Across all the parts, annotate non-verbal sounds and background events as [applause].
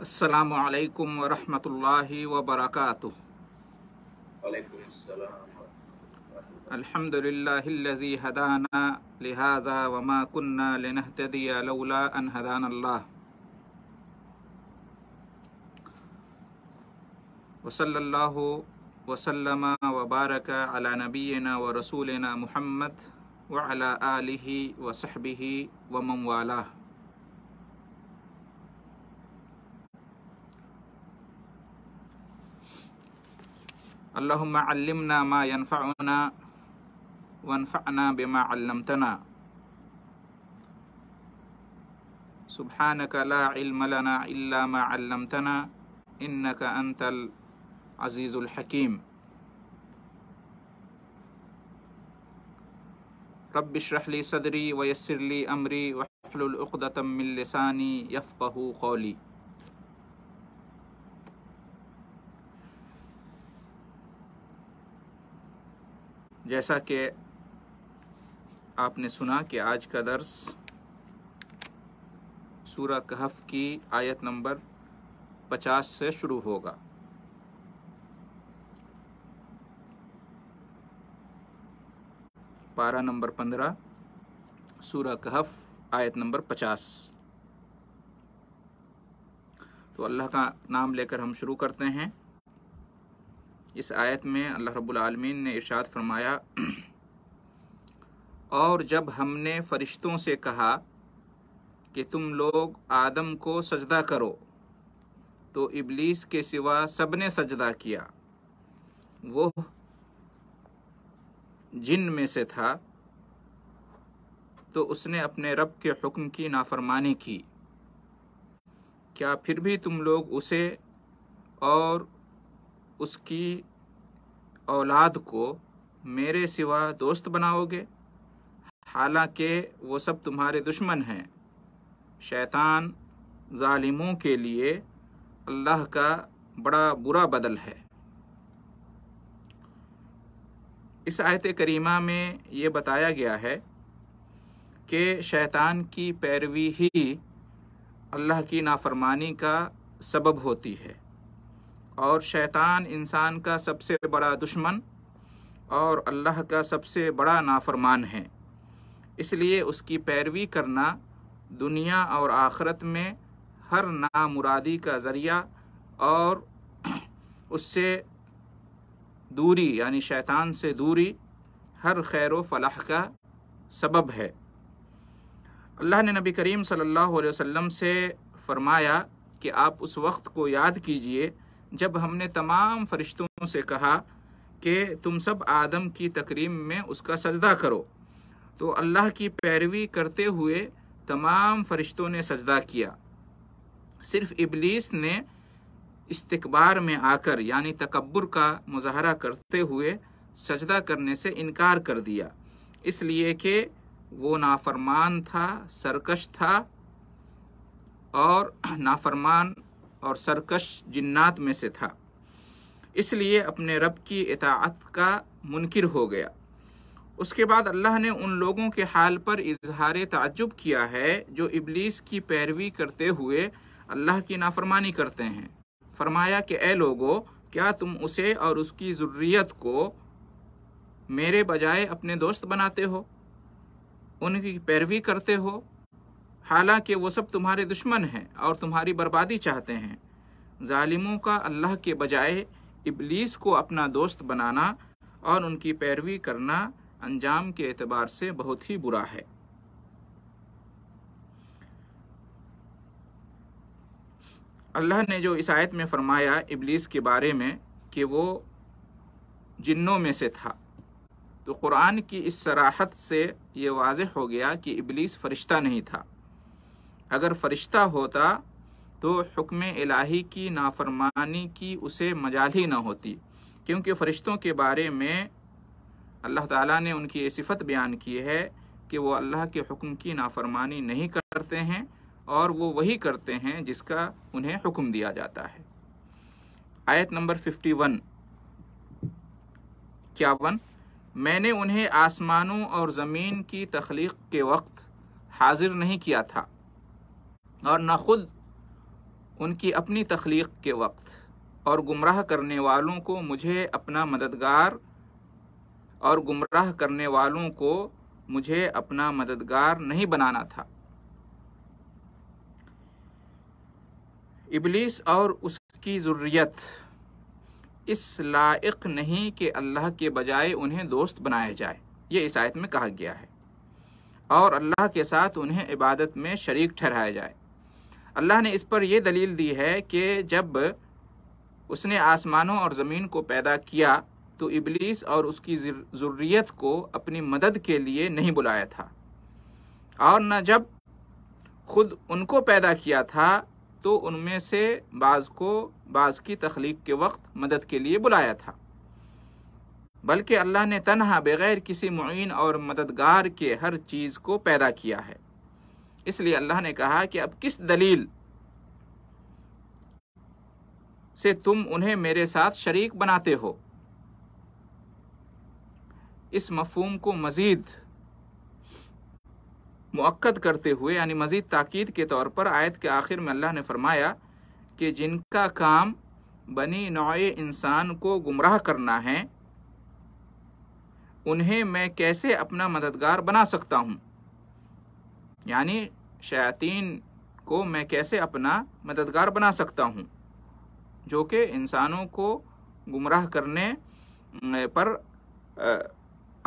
السلام عليكم ورحمة الله وبركاته وعليكم السلام الحمد لله الذي هدانا لهذا وما كنا لنهتدي لولا أن هدانا الله وصلى الله وسلم وبارك على نبينا ورسولنا محمد وعلى آله وصحبه ومن والاه اللهم علمنا ما ينفعنا وانفعنا بما علمتنا سبحانك لا علم لنا إلا ما علمتنا إنك أنت العزيز الحكيم رب اشرح لي صدري ويسر لي أمري واحلل عقدة من لساني يفقه قولي जैसा कि आपने सुना कि आज का दर्स सूरा कहफ की आयत नंबर पचास से शुरू होगा पारा नंबर पंद्रह सूरा कहफ आयत नंबर पचास तो अल्लाह का नाम लेकर हम शुरू करते हैं इस आयत में अल्लाह रब्बुल आलमीन ने इरशाद फरमाया और जब हमने फ़रिश्तों से कहा कि तुम लोग आदम को सजदा करो तो इबलीस के सिवा सब ने सजदा किया वो जिन में से था तो उसने अपने रब के हुक्म की नाफरमानी की क्या फिर भी तुम लोग उसे और उसकी औलाद को मेरे सिवा दोस्त बनाओगे हालांकि वो सब तुम्हारे दुश्मन हैं शैतान ालिमों के लिए अल्लाह का बड़ा बुरा बदल है इस आयत करीमा में ये बताया गया है कि शैतान की पैरवी ही अल्लाह की नाफरमानी का सबब होती है और शैतान इंसान का सबसे बड़ा दुश्मन और अल्लाह का सबसे बड़ा नाफरमान है इसलिए उसकी पैरवी करना दुनिया और आखरत में हर नामुरादी का ज़रिया और [clears throat] उससे दूरी यानी शैतान से दूरी हर खैर फलाह का सबब है अल्लाह ने नबी करीम सल्लल्लाहु अलैहि वसल्लम से फ़रमाया कि आप उस वक्त को याद कीजिए जब हमने तमाम फरिश्तों से कहा कि तुम सब आदम की तकरीम में उसका सजदा करो तो अल्लाह की पैरवी करते हुए तमाम फरिश्तों ने सजदा किया सिर्फ इबलीस ने इस्तकबार में आकर यानी तकबर का मुजाहरा करते हुए सजदा करने से इनकार कर दिया इसलिए कि वो नाफरमान था सरकश था और नाफरमान और सरकश जिन्नात में से था इसलिए अपने रब की इताअत का मुनकर हो गया उसके बाद अल्लाह ने उन लोगों के हाल पर इजहार ताज्जुब किया है जो इबलीस की पैरवी करते हुए अल्लाह की नाफरमानी करते हैं फरमाया कि ए लोगो क्या तुम उसे और उसकी ज़ुर्रियत को मेरे बजाय अपने दोस्त बनाते हो उनकी पैरवी करते हो हालांकि वो सब तुम्हारे दुश्मन हैं और तुम्हारी बर्बादी चाहते हैं ालिमों का अल्लाह के बजाय इबलीस को अपना दोस्त बनाना और उनकी पैरवी करना अंजाम के अतबार से बहुत ही बुरा है अल्लाह ने जो इस आयत में फरमाया इबलीस के बारे में कि वो जिन्नों में से था तो कुरान की इस सराहत से ये वाज हो गया कि इबलीस फरिश्ता नहीं था अगर फरिश्ता होता तो हुक्म इलाही की नाफरमानी की उसे मजाल ही ना होती क्योंकि फ़रिश्तों के बारे में अल्लाह ताला ने उनकी ये सिफत बयान की है कि वो अल्लाह के हुक्म की नाफरमानी नहीं करते हैं और वो वही करते हैं जिसका उन्हें हुक्म दिया जाता है आयत नंबर फिफ्टी वन वन मैंने उन्हें आसमानों और ज़मीन की तख्लीक के वक्त हाजिर नहीं किया था और ना खुद उनकी अपनी तख्लीक के वक्त और गुमराह करने वालों को मुझे अपना मददगार और गुमराह करने वालों को मुझे अपना मददगार नहीं बनाना था इबलीस और उसकी ज़ुर्रियत इस लायक नहीं कि अल्लाह के बजाय उन्हें दोस्त बनाया जाए ये इस आयत में कहा गया है और अल्लाह के साथ उन्हें इबादत में शरीक ठहराया जाए अल्लाह ने इस पर यह दलील दी है कि जब उसने आसमानों और ज़मीन को पैदा किया तो इबलीस और उसकी ज़रूरीत को अपनी मदद के लिए नहीं बुलाया था और न जब खुद उनको पैदा किया था तो उनमें से बाज़ को बाज़ की तख्लीक के वक्त मदद के लिए बुलाया था बल्कि अल्लाह ने तनहा बग़ैर किसी मुइन और मददगार के हर चीज़ को पैदा किया है इसलिए अल्लाह ने कहा कि अब किस दलील से तुम उन्हें मेरे साथ शरीक बनाते हो इस मफहम को मज़ीद मुक्द करते हुए यानी मज़ीद ताक़द के तौर पर आयत के आखिर में अल्लाह ने फरमाया कि जिनका काम बनी नौ इंसान को गुमराह करना है उन्हें मैं कैसे अपना मददगार बना सकता हूँ यानी शैतिन को मैं कैसे अपना मददगार बना सकता हूँ जो कि इंसानों को गुमराह करने पर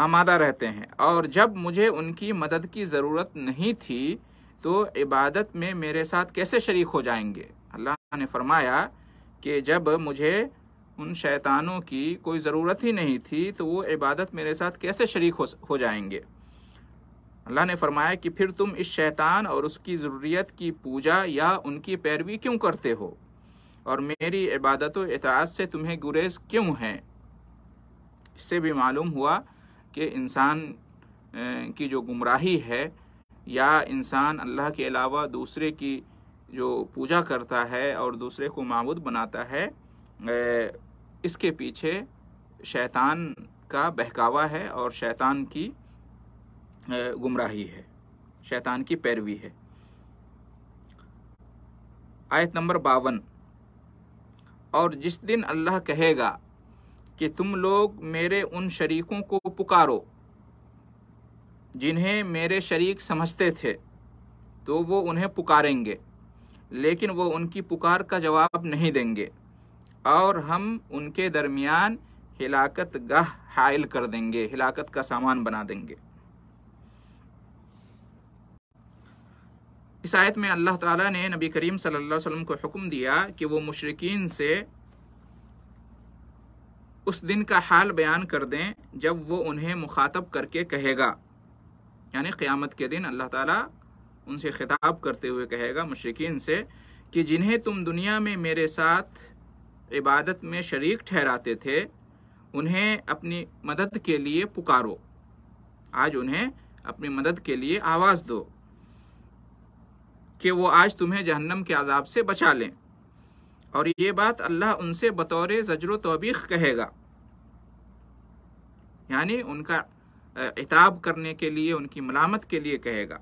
आमादा रहते हैं और जब मुझे उनकी मदद की ज़रूरत नहीं थी तो इबादत में मेरे साथ कैसे शरीक हो जाएंगे अल्लाह ने फरमाया कि जब मुझे उन शैतानों की कोई ज़रूरत ही नहीं थी तो वो इबादत मेरे साथ कैसे शरीक हो जाएंगे अल्लाह ने फरमाया कि फिर तुम इस शैतान और उसकी ज़रूरीत की पूजा या उनकी पैरवी क्यों करते हो और मेरी इबादत इतिहास से तुम्हें गुरेज क्यों है इससे भी मालूम हुआ कि इंसान की जो गुमराही है या इंसान अल्लाह के अलावा दूसरे की जो पूजा करता है और दूसरे को मबूद बनाता है इसके पीछे शैतान का बहकावा है और शैतान की गुमराही है शैतान की पैरवी है आयत नंबर बावन और जिस दिन अल्लाह कहेगा कि तुम लोग मेरे उन शरीकों को पुकारो जिन्हें मेरे शरीक समझते थे तो वो उन्हें पुकारेंगे लेकिन वो उनकी पुकार का जवाब नहीं देंगे और हम उनके दरमियान हिलाकत गह हायल कर देंगे हिलाकत का सामान बना देंगे इस आयत में अल्लाह ताला ने नबी करीम सल्लल्लाहु अलैहि वसल्लम को हुक्म दिया कि वो मुशरकिन से उस दिन का हाल बयान कर दें जब वो उन्हें मुखातब करके कहेगा यानी क़्यामत के दिन अल्लाह ताला उनसे ख़िताब करते हुए कहेगा मुशरकिन से कि जिन्हें तुम दुनिया में मेरे साथ इबादत में शरीक ठहराते थे उन्हें अपनी मदद के लिए पुकारो आज उन्हें अपनी मदद के लिए आवाज़ दो कि वो आज तुम्हें जहन्नम के अजाब से बचा लें और ये बात अल्लाह उनसे बतौर जजर तोबीख कहेगा यानी उनका इताब करने के लिए उनकी मलामत के लिए कहेगा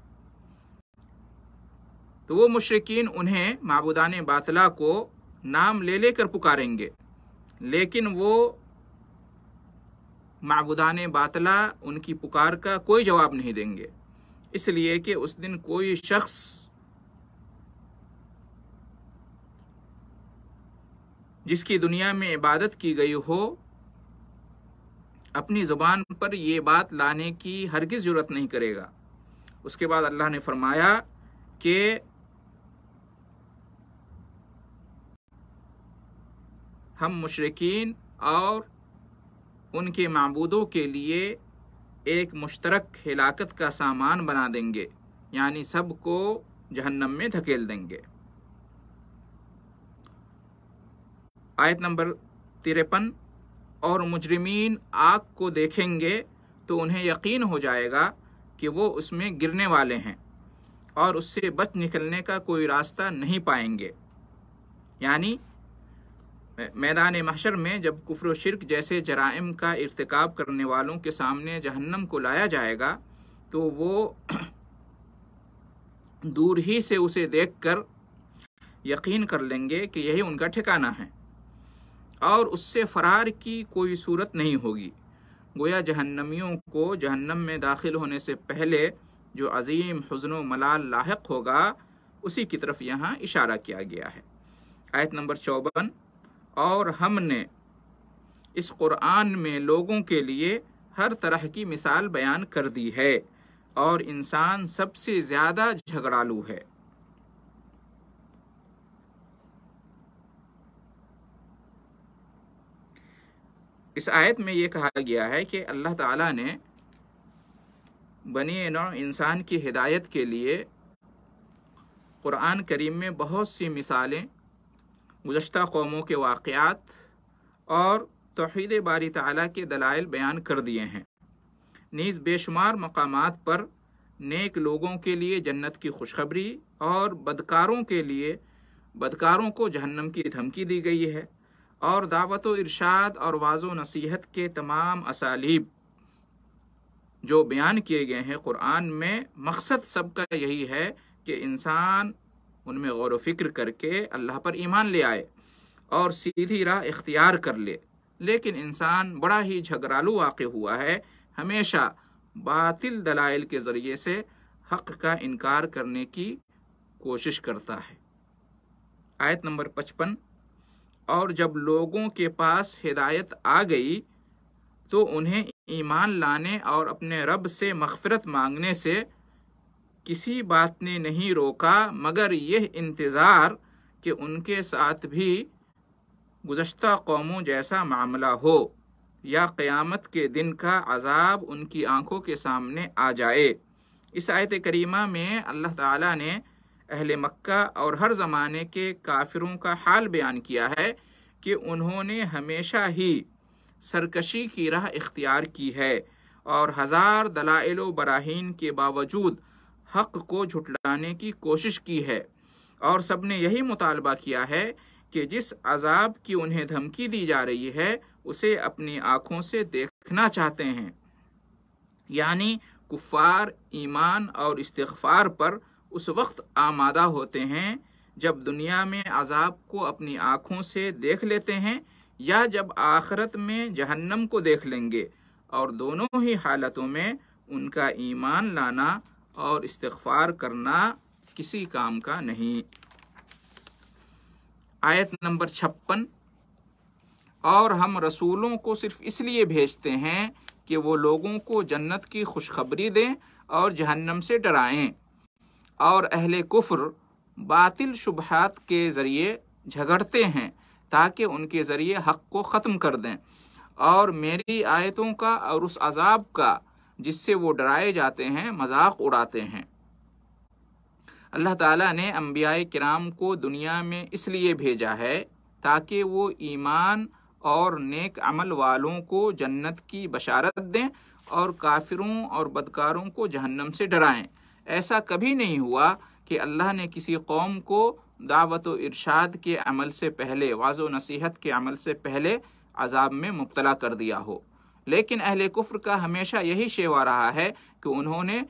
तो वो मुशरकिन उन्हें मबूदान बातला को नाम ले लेकर पुकारेंगे लेकिन वो मबूदान बातला उनकी पुकार का कोई जवाब नहीं देंगे इसलिए कि उस दिन कोई शख्स जिसकी दुनिया में इबादत की गई हो अपनी ज़ुबान पर ये बात लाने की हरगिज़ ज़रूरत नहीं करेगा उसके बाद अल्लाह ने फरमाया कि हम मुशरकिन और उनके मबूदों के लिए एक मुश्तरक हिलाकत का सामान बना देंगे यानी सबको जहन्नम में धकेल देंगे आयत नंबर तिरपन और मुजरमीन आग को देखेंगे तो उन्हें यकीन हो जाएगा कि वो उसमें गिरने वाले हैं और उससे बच निकलने का कोई रास्ता नहीं पाएंगे यानी मैदान महशर में जब कुफर शिरक जैसे जराइम का इरतकब करने वालों के सामने जहन्नम को लाया जाएगा तो वो [clears throat] दूर ही से उसे देखकर यकीन कर लेंगे कि यही उनका ठिकाना है और उससे फरार की कोई सूरत नहीं होगी गोया जहन्नमियों को जहन्नम में दाखिल होने से पहले जो अजीम हजन व मलाल लाक होगा उसी की तरफ यहाँ इशारा किया गया है आयत नंबर चौबन और हमने इस कुरान में लोगों के लिए हर तरह की मिसाल बयान कर दी है और इंसान सबसे ज़्यादा झगड़ालू है इस आयत में ये कहा गया है कि अल्लाह ताला ने बनी नौ इंसान की हिदायत के लिए क़ुरान करीम में बहुत सी मिसालें गुज्त कौमों के वाक़ात और तोहद बारी तला के दलाइल बयान कर दिए हैं नीज़ बेशुमार मकाम पर नेक लोगों के लिए जन्नत की खुशखबरी और बदकारों के लिए बदकारों को जहन्नम की धमकी दी गई है और दावत इरशाद और वाज नसीहत के तमाम असालीब जो बयान किए गए हैं क़ुरान में मकसद सबका यही है कि इंसान उनमें गौर व फिक्र करके अल्लाह पर ईमान ले आए और सीधी राह इख्तियार कर ले लेकिन इंसान बड़ा ही झगड़ालू वाक़ हुआ है हमेशा बातिल दलाइल के ज़रिए से हक का इनकार करने की कोशिश करता है आयत नंबर पचपन और जब लोगों के पास हिदायत आ गई तो उन्हें ईमान लाने और अपने रब से मगफरत मांगने से किसी बात ने नहीं रोका मगर यह इंतज़ार कि उनके साथ भी गुज्त कौमों जैसा मामला हो या क़्यामत के दिन का अजाब उनकी आंखों के सामने आ जाए इस आयत करीमा में अल्लाह ताला ने अहल मक्का और हर ज़माने के काफिरों का हाल बयान किया है कि उन्होंने हमेशा ही सरकशी की राह इख्तियार की है और हज़ार दलाइल बराहन के बावजूद हक को झुटलाने की कोशिश की है और सब ने यही मुतालबा किया है कि जिस अजाब की उन्हें धमकी दी जा रही है उसे अपनी आँखों से देखना चाहते हैं यानी कुफार ईमान और इस्तफ़ार पर उस वक्त आमादा होते हैं जब दुनिया में अजाब को अपनी आँखों से देख लेते हैं या जब आखरत में जहन्नम को देख लेंगे और दोनों ही हालतों में उनका ईमान लाना और इस्तफार करना किसी काम का नहीं आयत नंबर छप्पन और हम रसूलों को सिर्फ इसलिए भेजते हैं कि वो लोगों को जन्नत की खुशखबरी दें और जहन्नम से डराएं और अहल कुफ्र बातिल शुबहत के ज़रिए झगड़ते हैं ताकि उनके ज़रिए हक़ को ख़त्म कर दें और मेरी आयतों का और उस अजाब का जिससे वो डराए जाते हैं मजाक उड़ाते हैं अल्लाह ताला ने अम्बिया कराम को दुनिया में इसलिए भेजा है ताकि वो ईमान और नेक अमल वालों को जन्नत की बशारत दें और काफिरों और बदकारों को जहन्नम से डराएं ऐसा कभी नहीं हुआ कि अल्लाह ने किसी कौम को दावत व इरशाद के अमल से पहले वाज नसीहत के अमल से पहले अजाब में मुबतला कर दिया हो लेकिन अहल कुफ्र का हमेशा यही शेवा रहा है कि उन्होंने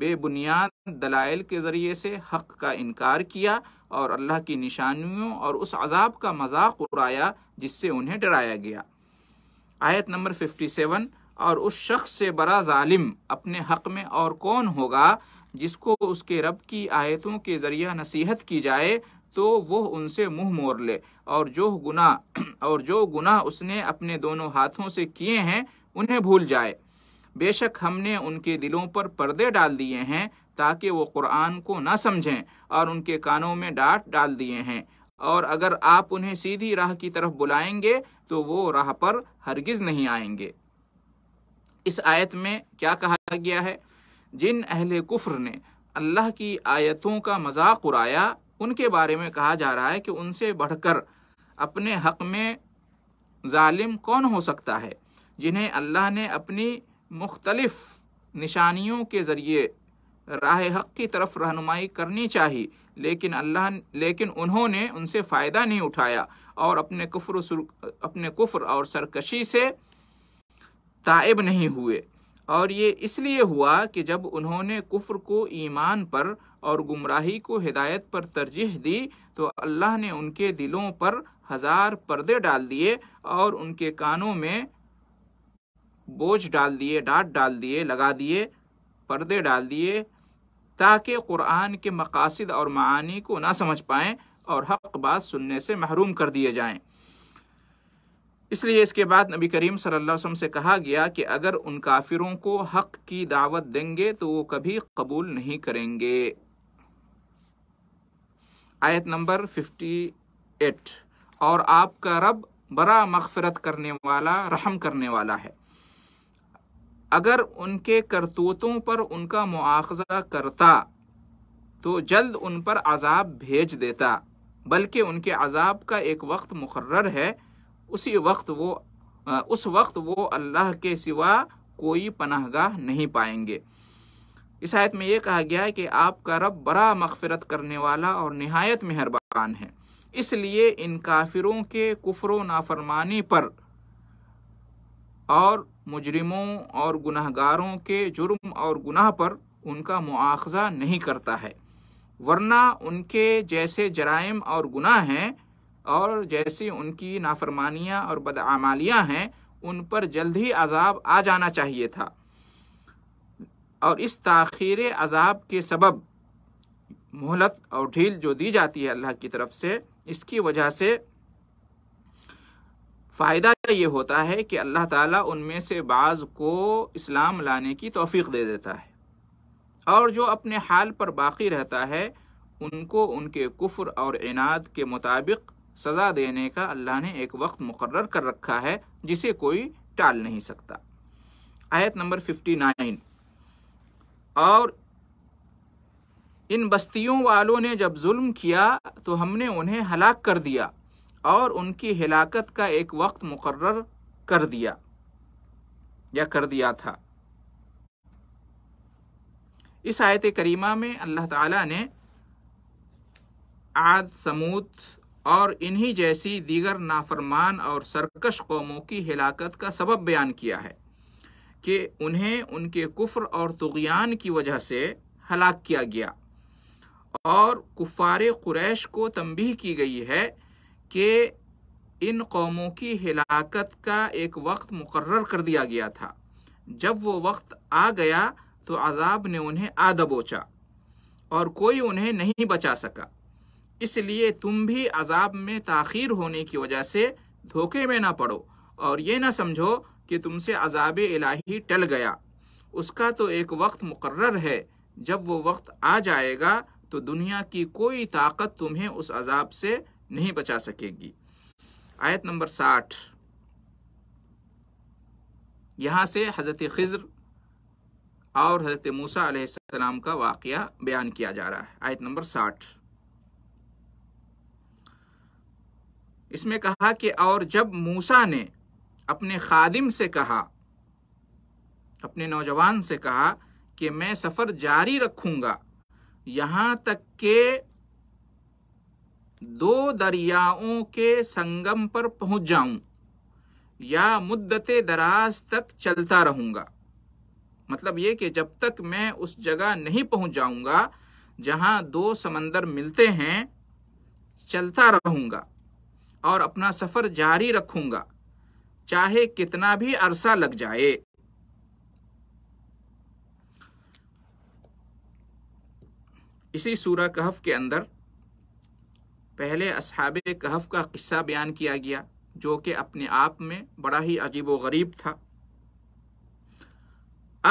बेबुनियाद दलाइल के ज़रिए से हक का इनकार किया और अल्लाह की निशानियों और उस अजाब का मजाक उड़ाया जिससे उन्हें डराया गया आयत नंबर 57 और उस शख्स से बड़ा जालिम अपने हक में और कौन होगा जिसको उसके रब की आयतों के ज़रिए नसीहत की जाए तो वह उनसे मुंह मोड़ ले और जो गुना और जो गुनाह उसने अपने दोनों हाथों से किए हैं उन्हें भूल जाए बेशक हमने उनके दिलों पर पर्दे डाल दिए हैं ताकि वो कुरान को ना समझें और उनके कानों में डांट डाल दिए हैं और अगर आप उन्हें सीधी राह की तरफ बुलाएंगे तो वो राह पर हरगिज़ नहीं आएंगे इस आयत में क्या कहा गया है जिन अहल कुफ्र ने अल्लाह की आयतों का मजाक उड़ाया उनके बारे में कहा जा रहा है कि उनसे बढ़कर अपने हक में जालिम कौन हो सकता है जिन्हें अल्लाह ने अपनी मुख्तलफ़ निशानियों के ज़रिए राह हक की तरफ रहनुमाई करनी चाहिए लेकिन अल्लाह लेकिन उन्होंने उनसे फ़ायदा नहीं उठाया और अपने कुफ्र अपने कुफ्र और सरकशी से ताइब नहीं हुए और ये इसलिए हुआ कि जब उन्होंने कुफ्र को ईमान पर और गुमराही को हिदायत पर तरजीह दी तो अल्लाह ने उनके दिलों पर हजार पर्दे डाल दिए और उनके कानों में बोझ डाल दिए डांट डाल दिए लगा दिए पर्दे डाल दिए ताकि कुरान के मकासद और मानी को ना समझ पाएँ और हक बात सुनने से महरूम कर दिए जाएँ इसलिए इसके बाद नबी करीम सल्लल्लाहु अलैहि वसल्लम से कहा गया कि अगर उन काफिरों को हक की दावत देंगे तो वो कभी कबूल नहीं करेंगे आयत नंबर 58 और आपका रब बड़ा मगफरत करने वाला रहम करने वाला है अगर उनके करतूतों पर उनका मुआवजा करता तो जल्द उन पर अजाब भेज देता बल्कि उनके अजाब का एक वक्त मुकर्र है उसी वक्त वो उस वक्त वो अल्लाह के सिवा कोई पनाहगाह नहीं पाएंगे इस आयत में यह कहा गया है कि आपका रब बड़ा मगफरत करने वाला और नहायत मेहरबान है इसलिए इन काफिरों के कुफर नाफरमानी पर और मुजरिमों और गुनाहगारों के जुर्म और गुनाह पर उनका मुआवजा नहीं करता है वरना उनके जैसे जराइम और गुनाह हैं और जैसी उनकी नाफरमानियाँ और बदआमालियाँ हैं उन पर जल्द ही अजाब आ जाना चाहिए था और इस तखीर अजाब के सबब मोहलत और ढील जो दी जाती है अल्लाह की तरफ से इसकी वजह से फ़ायदा ये होता है कि अल्लाह ताला उनमें से बाज़ को इस्लाम लाने की तोफ़ी दे देता है और जो अपने हाल पर बाकी रहता है उनको उनके कुफ्र और इनाद के मुताबिक सज़ा देने का अल्लाह ने एक वक्त मुकर्र कर रखा है जिसे कोई टाल नहीं सकता आयत नंबर फिफ्टी नाइन और इन बस्तियों वालों ने जब जुल्म किया तो हमने उन्हें हलाक कर दिया और उनकी हिलाकत का एक वक्त मुकर्र कर दिया या कर दिया था इस आयत करीमा में अल्लाह ताला ने आद समूद और इन्हीं जैसी दीगर नाफरमान और सरकश कौमों की हिलाकत का सबब बयान किया है कि उन्हें उनके कुफ्र और तुगयान की वजह से हलाक किया गया और कुफार कुरैश को तंबीह की गई है कि इन कौमों की हिलाकत का एक वक्त मुकर कर दिया गया था जब वो वक्त आ गया तो अजाब ने उन्हें आ दबोचा और कोई उन्हें नहीं बचा सका इसलिए तुम भी अजाब में ताखिर होने की वजह से धोखे में ना पड़ो और ये ना समझो कि तुमसे अजाब इलाही टल गया उसका तो एक वक्त मुकर्र है जब वो वक्त आ जाएगा तो दुनिया की कोई ताकत तुम्हें उस अजाब से नहीं बचा सकेगी आयत नंबर साठ यहाँ से हज़रत खजर और हज़रत मूसा सलाम का वाक़ बयान किया जा रहा है आयत नंबर साठ इसमें कहा कि और जब मूसा ने अपने खादिम से कहा अपने नौजवान से कहा कि मैं सफ़र जारी रखूंगा यहाँ तक के दो दरियाओं के संगम पर पहुंच जाऊं या मुद्दत दराज तक चलता रहूंगा मतलब ये कि जब तक मैं उस जगह नहीं पहुंच जाऊंगा जहां दो समंदर मिलते हैं चलता रहूंगा और अपना सफ़र जारी रखूंगा चाहे कितना भी अरसा लग जाए इसी सूरह कहफ के अंदर पहले असहाब कहफ का किस्सा बयान किया गया जो कि अपने आप में बड़ा ही अजीब व गरीब था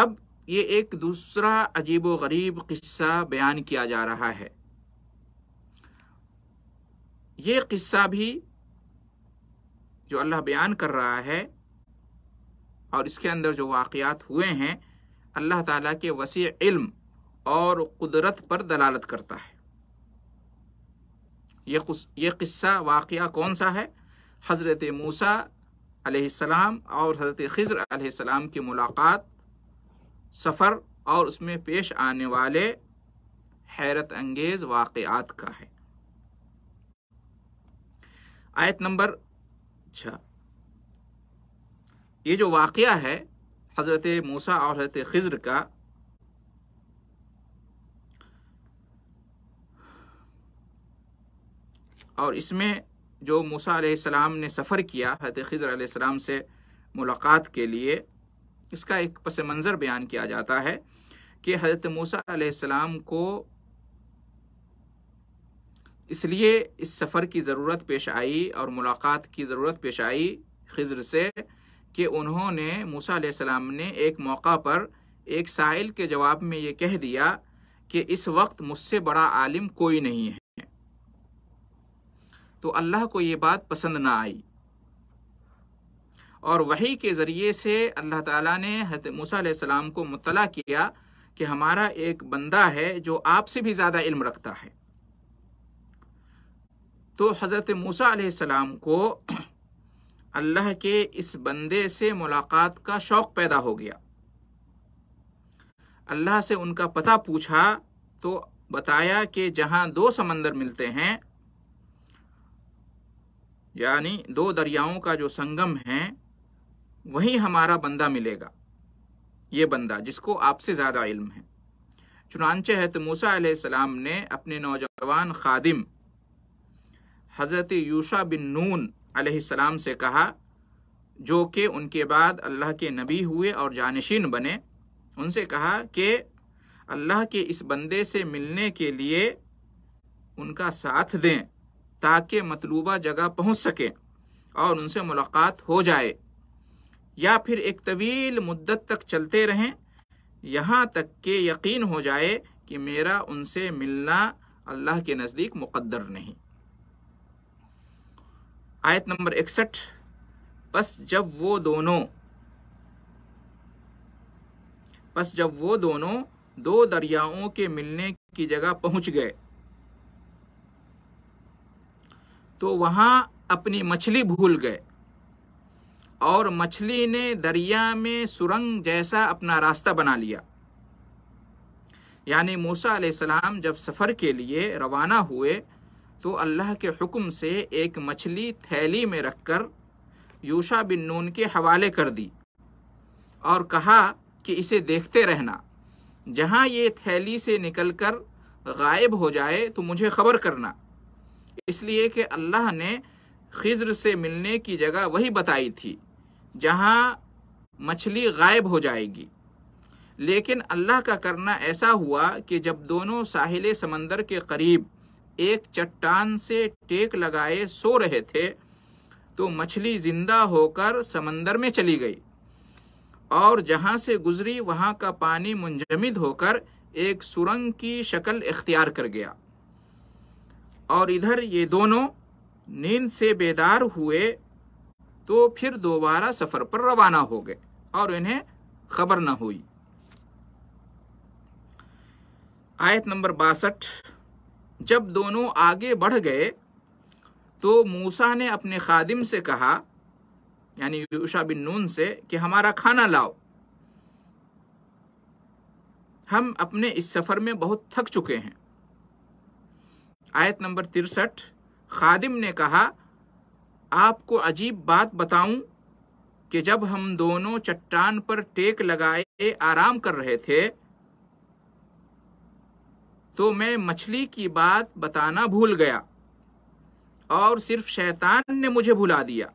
अब ये एक दूसरा अजीब व गरीब किस्सा बयान किया जा रहा है ये किस्सा भी जो अल्लाह बयान कर रहा है और इसके अंदर जो वाक़ात हुए हैं अल्लाह ताला के वसी इल्म और कुदरत पर दलालत करता है ये ये किस्सा वाक़ कौन सा है हज़रत मूसा सलाम और हज़रत खज़र सलाम की मुलाकात सफ़र और उसमें पेश आने वाले हैरत अंगेज़ वाक़ात का है आयत नंबर अच्छा ये जो वाक़ है हज़रत मूसा और हज़रत खज़र का और इसमें जो मूसा सलाम ने सफ़र किया हज़रत खजर आसमाम से मुलाकात के लिए इसका एक पस मंज़र बयान किया जाता है कि हज़रत मूसा सलाम को इसलिए इस सफ़र की ज़रूरत पेश आई और मुलाकात की ज़रूरत पेश आई खजर से कि उन्होंने मूसा सलाम ने एक मौका पर एक साहिल के जवाब में ये कह दिया कि इस वक्त मुझसे बड़ा आलिम कोई नहीं है तो अल्लाह को ये बात पसंद ना आई और वही के ज़रिए से अल्लाह ताला ने मूसा सलाम को मुतला किया कि हमारा एक बंदा है जो आपसे भी ज़्यादा इल्म रखता है तो हज़रत मूसा आसमाम को [clears throat] अल्लाह के इस बंदे से मुलाकात का शौक़ पैदा हो गया अल्लाह से उनका पता पूछा तो बताया कि जहाँ दो समंदर मिलते हैं यानी दो दरियाओं का जो संगम है वहीं हमारा बंदा मिलेगा ये बंदा जिसको आपसे ज़्यादा इल्म है चुनानचे है तो मूसा सलाम ने अपने नौजवान खादिम हज़रत यूशा बिन नून अलैहिस्सलाम से कहा जो कि उनके बाद अल्लाह के नबी हुए और जानशीन बने उनसे कहा कि अल्लाह के इस बंदे से मिलने के लिए उनका साथ दें ताकि मतलूबा जगह पहुंच सकें और उनसे मुलाकात हो जाए या फिर एक तवील मुद्दत तक चलते रहें यहाँ तक के यकीन हो जाए कि मेरा उनसे मिलना अल्लाह के नज़दीक मुकद्दर नहीं आयत नंबर इकसठ बस जब वो दोनों बस जब वो दोनों दो दरियाओं के मिलने की जगह पहुंच गए तो वहां अपनी मछली भूल गए और मछली ने दरिया में सुरंग जैसा अपना रास्ता बना लिया यानी मूसा सलाम जब सफ़र के लिए रवाना हुए तो अल्लाह के हुक्म से एक मछली थैली में रखकर यूशा बिन नून के हवाले कर दी और कहा कि इसे देखते रहना जहाँ ये थैली से निकलकर गायब हो जाए तो मुझे खबर करना इसलिए कि अल्लाह ने खिज्र से मिलने की जगह वही बताई थी जहाँ मछली गायब हो जाएगी लेकिन अल्लाह का करना ऐसा हुआ कि जब दोनों साहिल समंदर के करीब एक चट्टान से टेक लगाए सो रहे थे तो मछली जिंदा होकर समंदर में चली गई और जहां से गुजरी वहां का पानी मुंजमिद होकर एक सुरंग की शक्ल इख्तियार कर गया और इधर ये दोनों नींद से बेदार हुए तो फिर दोबारा सफ़र पर रवाना हो गए और इन्हें खबर न हुई आयत नंबर बासठ जब दोनों आगे बढ़ गए तो मूसा ने अपने खादिम से कहा यानी यूशा बिन नून से कि हमारा खाना लाओ हम अपने इस सफ़र में बहुत थक चुके हैं आयत नंबर तिरसठ खादिम ने कहा आपको अजीब बात बताऊं कि जब हम दोनों चट्टान पर टेक लगाए आराम कर रहे थे तो मैं मछली की बात बताना भूल गया और सिर्फ शैतान ने मुझे भुला दिया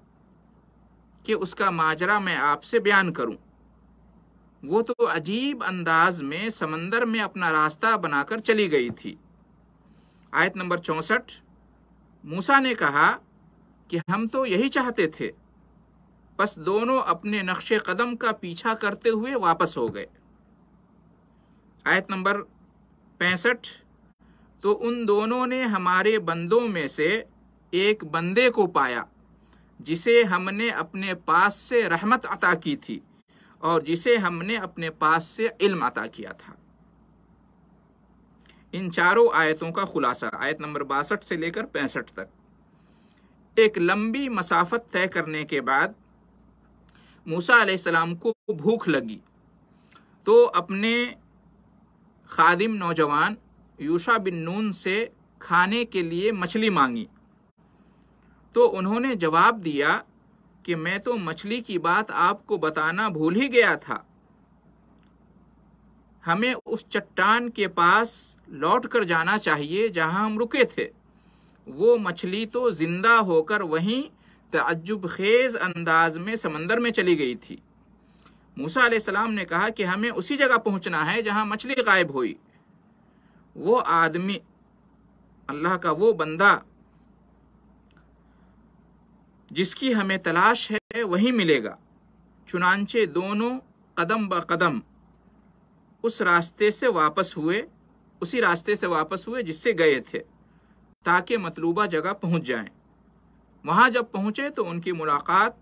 कि उसका माजरा मैं आपसे बयान करूं वो तो अजीब अंदाज में समंदर में अपना रास्ता बनाकर चली गई थी आयत नंबर चौंसठ मूसा ने कहा कि हम तो यही चाहते थे बस दोनों अपने नक्शे कदम का पीछा करते हुए वापस हो गए आयत नंबर पैंसठ तो उन दोनों ने हमारे बंदों में से एक बंदे को पाया जिसे हमने अपने पास से रहमत अता की थी और जिसे हमने अपने पास से इल्म अता किया था इन चारों आयतों का खुलासा आयत नंबर बासठ से लेकर पैंसठ तक एक लंबी मसाफत तय करने के बाद मूसा सलाम को भूख लगी तो अपने खादिम नौजवान यूशा बिन नून से खाने के लिए मछली मांगी तो उन्होंने जवाब दिया कि मैं तो मछली की बात आपको बताना भूल ही गया था हमें उस चट्टान के पास लौट कर जाना चाहिए जहां हम रुके थे वो मछली तो जिंदा होकर वहीं तजुब खेज अंदाज में समंदर में चली गई थी मूसा सलाम ने कहा कि हमें उसी जगह पहुंचना है जहां मछली गायब हुई वो आदमी अल्लाह का वो बंदा जिसकी हमें तलाश है वही मिलेगा चुनानचे दोनों कदम ब कदम उस रास्ते से वापस हुए उसी रास्ते से वापस हुए जिससे गए थे ताकि मतलूबा जगह पहुंच जाएं। वहां जब पहुंचे तो उनकी मुलाकात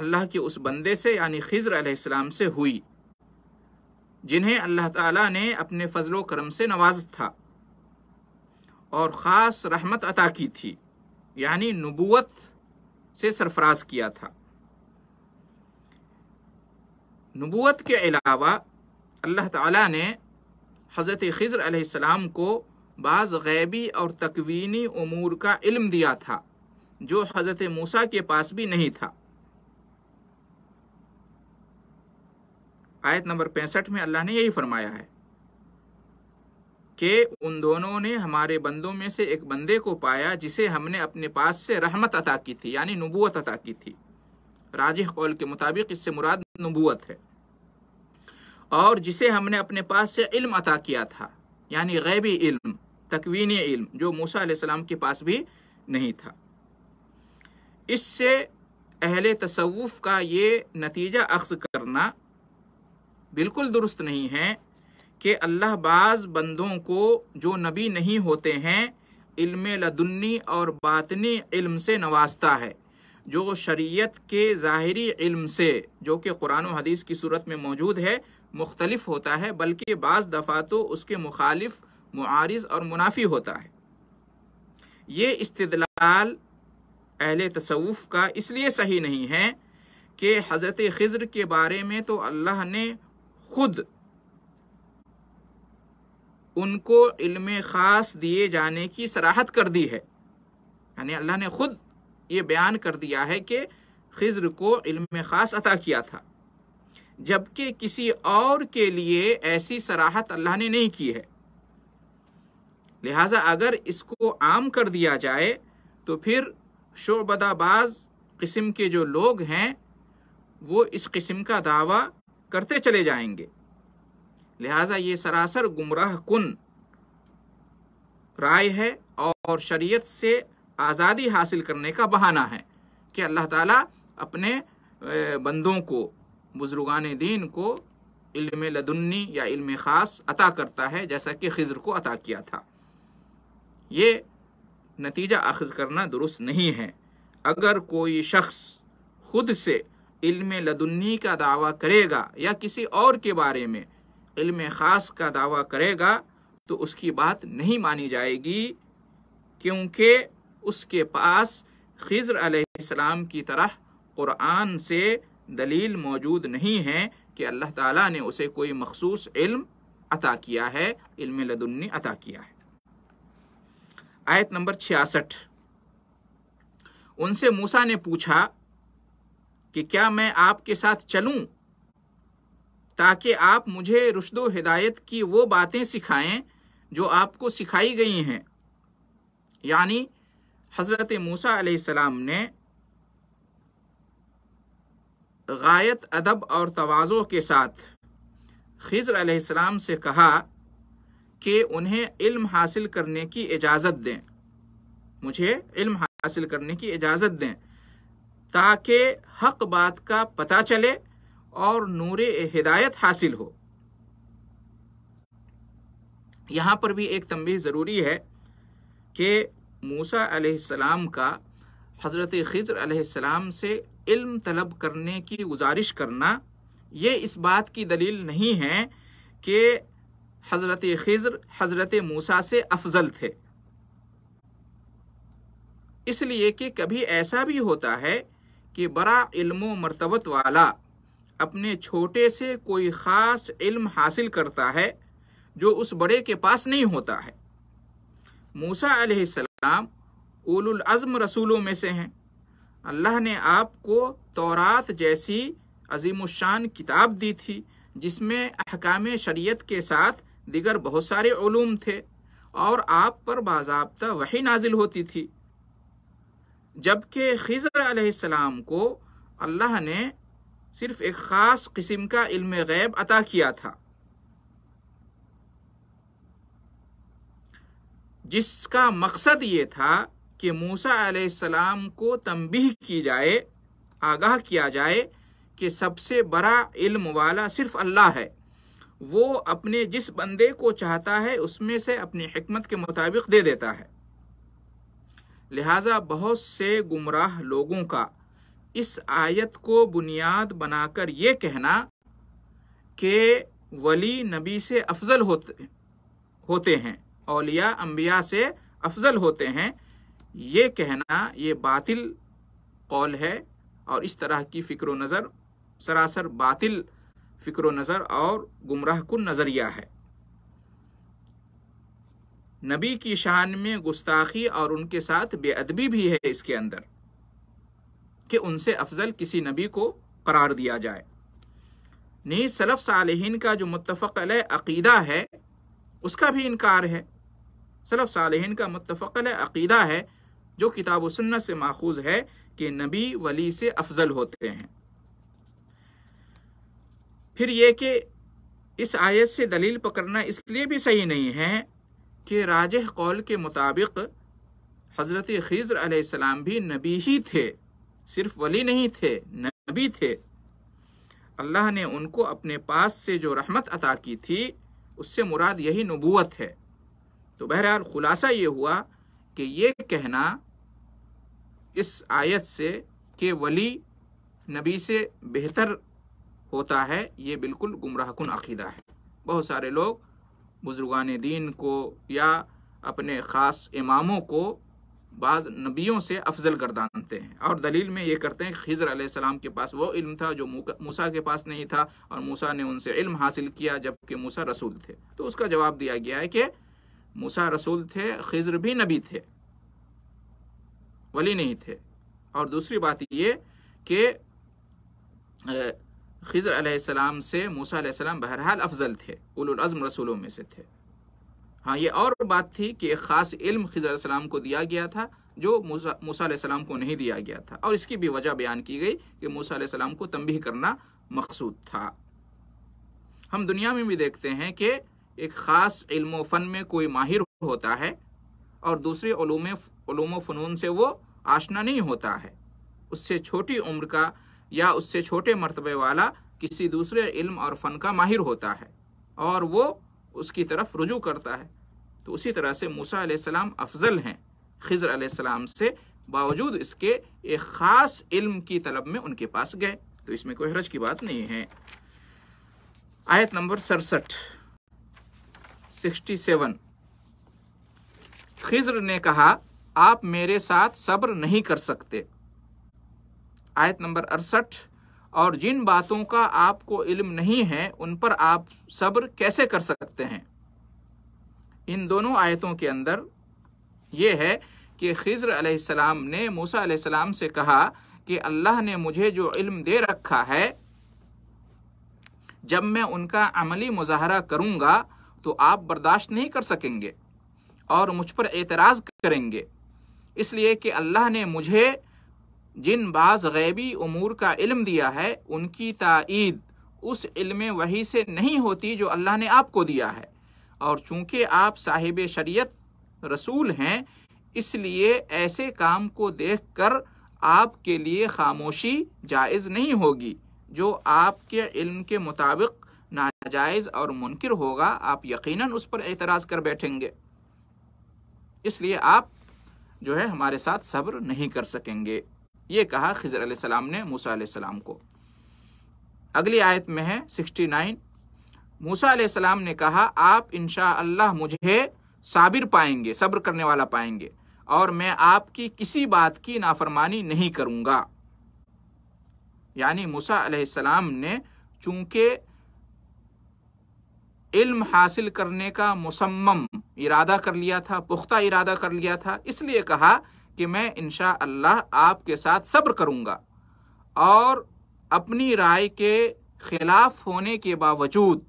अल्लाह के उस बंदे से यानी खिज़र अलैहिस्सलाम से हुई जिन्हें अल्लाह ताला ने अपने फजलो करम से नवाज था और ख़ास रहमत अता की थी यानी नबूत से सरफराज किया था नबूत के अलावा अल्लाह ताला ने हज़रत खिज़र अलैहिस्सलाम को बाज़ गैबी और तकवीनी अमूर का इल्म दिया था जो हज़रत मूसा के पास भी नहीं था आयत नंबर पैंसठ में अल्लाह ने यही फरमाया है कि उन दोनों ने हमारे बंदों में से एक बंदे को पाया जिसे हमने अपने पास से रहमत अता की थी यानी नबूत अता की थी राजह कौल के मुताबिक इससे मुराद नबूत है और जिसे हमने अपने पास से इल्म अता किया था यानी गैबी इल्म तकवीनी इल्म जो मूसा सलाम के पास भी नहीं था इससे अहल तसवुफ़ का ये नतीजा अक्स करना बिल्कुल दुरुस्त नहीं है कि अल्लाह बाज बंदों को जो नबी नहीं होते हैं इल्म लदुन्नी और बातनी इल्म से नवाजता है जो शरीयत के ज़ाहरी इल्म से जो कि कुरान हदीस की सूरत में मौजूद है मुख्तलिफ होता है बल्कि बाज़ दफ़ा तो उसके मुखालिफ मुआरज और मुनाफी होता है ये इस्तलाल अहल तसवुफ़ का इसलिए सही नहीं है कि हज़रत खज़र के बारे में तो अल्लाह ने खुद उनको इल्म ख़ास दिए जाने की सराहत कर दी है यानी अल्लाह ने खुद ये बयान कर दिया है कि खज्र को इल्म ख़ास अता किया था जबकि किसी और के लिए ऐसी सराहत अल्लाह ने नहीं की है लिहाजा अगर इसको आम कर दिया जाए तो फिर शोबदाबाज किस्म के जो लोग हैं वो इस किस्म का दावा करते चले जाएंगे लिहाजा ये सरासर गुमराह कन राय है और शरीयत से आज़ादी हासिल करने का बहाना है कि अल्लाह ताला अपने बंदों को बुज़ुर्गान दीन को इल्म लदुन्नी या इल्म ख़ास अता करता है जैसा कि खज़र को अता किया था ये नतीजा अखज़ करना दुरुस्त नहीं है अगर कोई शख्स खुद से इल्म लदुन्नी का दावा करेगा या किसी और के बारे में इल्म ख़ास का दावा करेगा तो उसकी बात नहीं मानी जाएगी क्योंकि उसके पास खिज़र अलैहिस्सलाम की तरह क़ुरान से दलील मौजूद नहीं है कि अल्लाह ताला ने उसे कोई मखसूस इल्म अता किया है इल्म लदुन्नी अता किया है आयत नंबर छियासठ उनसे मूसा ने पूछा कि क्या मैं आपके साथ चलूं ताकि आप मुझे रुशदो हिदायत की वो बातें सिखाएं जो आपको सिखाई गई हैं यानी हज़रत मूसा सलाम ने गायत अदब और तोज़ों के साथ खिज़र सलाम से कहा कि उन्हें इल्म हासिल करने की इजाज़त दें मुझे इल्म हासिल करने की इजाज़त दें ताकि हक बात का पता चले और नूर हिदायत हासिल हो यहाँ पर भी एक तंबी ज़रूरी है कि मूसा अलैहिस्सलाम का हज़रत खजर अलैहिस्सलाम से इल्म तलब करने की गुजारिश करना ये इस बात की दलील नहीं है कि हज़रत ख़ज़र हज़रत मूसा से अफजल थे इसलिए कि कभी ऐसा भी होता है कि बड़ा इल्म मरतबत वाला अपने छोटे से कोई ख़ास इल्म हासिल करता है जो उस बड़े के पास नहीं होता है मूसा अलैहिस्सलाम उलुल अज़म रसूलों में से हैं अल्लाह ने आपको तौरात जैसी अजीमशान किताब दी थी जिसमें अहकाम शरीयत के साथ दिगर बहुत सारे ूम थे और आप पर बाबा वही नाजिल होती थी जबकि खज़र आसमाम को अल्लाह ने सिर्फ एक ख़ास किस्म का इल्म गैब अता किया था जिसका मकसद ये था कि मूसा आलाम को तमबी की जाए आगाह किया जाए कि सबसे बड़ा इल्म वाला सिर्फ अल्लाह है वो अपने जिस बंदे को चाहता है उसमें से अपनी हमत के मुताबिक दे देता है लिहाजा बहुत से गुमराह लोगों का इस आयत को बुनियाद बनाकर ये कहना कि वली नबी से अफजल होते होते हैं अलिया अम्बिया से अफजल होते हैं ये कहना ये बातिल कौल है और इस तरह की फ़िक्र नज़र सरासर बातिल फ़िक्र नज़र और गुमराह कन नज़रिया है नबी की शान में गुस्ताखी और उनके साथ बेअदबी भी है इसके अंदर कि उनसे अफजल किसी नबी को करार दिया जाए नहीं सलफ सालहीन का जो मुतफ़ल अकीदा है उसका भी इनकार है सलफ सालहीन का मुतफ़ल अकीदा है जो किताब सुन्नत से माखूज है कि नबी वली से अफजल होते हैं फिर यह कि इस आयत से दलील पकड़ना इसलिए भी सही नहीं है के राज कौल के मुताबिक हज़रत खीज़र आसमाम भी नबी ही थे सिर्फ वली नहीं थे नबी थे अल्लाह ने उनको अपने पास से जो रहमत अता की थी उससे मुराद यही नबूत है तो बहरहाल ख़ुलासा ये हुआ कि ये कहना इस आयत से कि वली नबी से बेहतर होता है ये बिल्कुल गुमराहकुन अकीदा है बहुत सारे लोग बुज़ुर्गान दीन को या अपने ख़ास इमामों को बाज़ नबियों से अफजल गर्दानते हैं और दलील में ये करते हैं खिज़र आसमाम के पास वो इल्म था जो मूसा के पास नहीं था और मूसा ने उनसे इल्म हासिल किया जबकि मूसा रसूल थे तो उसका जवाब दिया गया है कि मूसा रसूल थे खिज़र भी नबी थे वली नहीं थे और दूसरी बात ये कि खज़र आसमाम से मूसा आसमाम बहरहाल अफजल थे उलम रसूलों में से थे हाँ ये और बात थी कि एक ख़ास इल्म खिजर आसमाम को दिया गया था जो मूसा आसमाम को नहीं दिया गया था और इसकी भी वजह बयान की गई कि मूसा आसमाम को तंबी करना मकसूद था हम दुनिया में भी देखते हैं कि एक ख़ास इल्म फ़न में कोई माहिर होता है और दूसरे ूम फ़नून से वो आशना नहीं होता है उससे छोटी उम्र का या उससे छोटे मरतबे वाला किसी दूसरे इल्म और फ़न का माहिर होता है और वो उसकी तरफ रुजू करता है तो उसी तरह से मूसा सलाम अफजल हैं खज़र सलाम से बावजूद इसके एक ख़ास इल्म की तलब में उनके पास गए तो इसमें कोई हरज की बात नहीं है आयत नंबर सड़सठ सिक्सटी सेवन खज़र ने कहा आप मेरे साथ सब्र नहीं कर सकते आयत नंबर अड़सठ और जिन बातों का आपको इल्म नहीं है उन पर आप सब्र कैसे कर सकते हैं इन दोनों आयतों के अंदर ये है कि खिज्र अलैहिस्सलाम ने मूसा अलैहिस्सलाम से कहा कि अल्लाह ने मुझे जो इल्म दे रखा है जब मैं उनका अमली मुजाहरा करूँगा तो आप बर्दाश्त नहीं कर सकेंगे और मुझ पर एतराज़ करेंगे इसलिए कि अल्लाह ने मुझे जिन बाज गैबी उमूर का इल्म दिया है उनकी ताईद उस इल्म वही से नहीं होती जो अल्लाह ने आपको दिया है और चूंकि आप साहिब शरीयत रसूल हैं इसलिए ऐसे काम को देखकर आपके लिए खामोशी जायज़ नहीं होगी जो आपके इल्म के मुताबिक नाजायज़ और मुनकर होगा आप यकीनन उस पर एतराज़ कर बैठेंगे इसलिए आप जो है हमारे साथ सब्र नहीं कर सकेंगे ये कहा खिजर सलाम ने मूसा सलाम को अगली आयत में है सिक्सटी नाइन मूसा सलाम ने कहा आप इनशा अल्लाह मुझे साबिर पाएंगे सब्र करने वाला पाएंगे और मैं आपकी किसी बात की नाफरमानी नहीं करूंगा यानी मूसा सलाम ने चूंकि इल्म हासिल करने का मुसम्म इरादा कर लिया था पुख्ता इरादा कर लिया था इसलिए कहा कि मैं इनशा अल्लाह आपके साथ सब्र करूँगा और अपनी राय के खिलाफ होने के बावजूद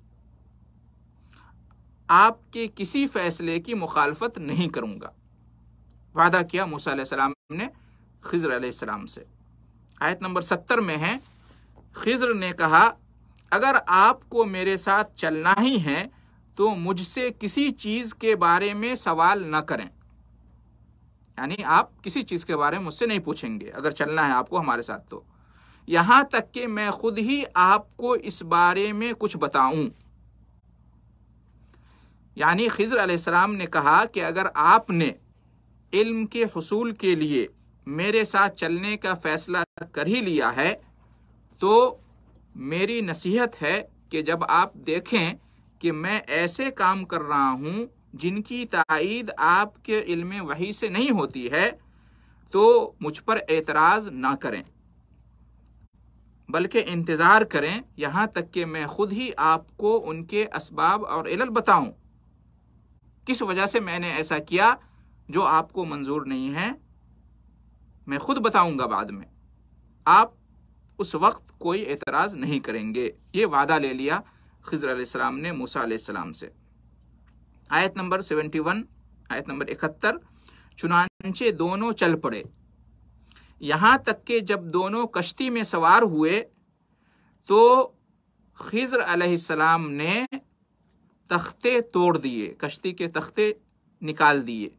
आपके किसी फैसले की मुखालफत नहीं करूँगा वादा किया मूसा ने खिज्र सलाम से आयत नंबर सत्तर में है खजर ने कहा अगर आपको मेरे साथ चलना ही है तो मुझसे किसी चीज़ के बारे में सवाल न करें यानी आप किसी चीज़ के बारे में मुझसे नहीं पूछेंगे अगर चलना है आपको हमारे साथ तो यहाँ तक कि मैं खुद ही आपको इस बारे में कुछ बताऊं यानी खिजर अलैहिस्सलाम ने कहा कि अगर आपने इल्म के हसूल के लिए मेरे साथ चलने का फ़ैसला कर ही लिया है तो मेरी नसीहत है कि जब आप देखें कि मैं ऐसे काम कर रहा हूँ जिनकी तइद आपके इल्म वही से नहीं होती है तो मुझ पर एतराज़ ना करें बल्कि इंतज़ार करें यहाँ तक कि मैं खुद ही आपको उनके इसबाब और इल बताऊं किस वजह से मैंने ऐसा किया जो आपको मंजूर नहीं है मैं खुद बताऊंगा बाद में आप उस वक्त कोई एतराज़ नहीं करेंगे ये वादा ले लिया खजर आसमाम ने मूसा से आयत नंबर सेवेंटी वन आयत नंबर इकहत्तर चुनाचे दोनों चल पड़े यहाँ तक के जब दोनों कश्ती में सवार हुए तो खिजर अलैहिस्सलाम ने तख्ते तोड़ दिए कश्ती के तख्ते निकाल दिए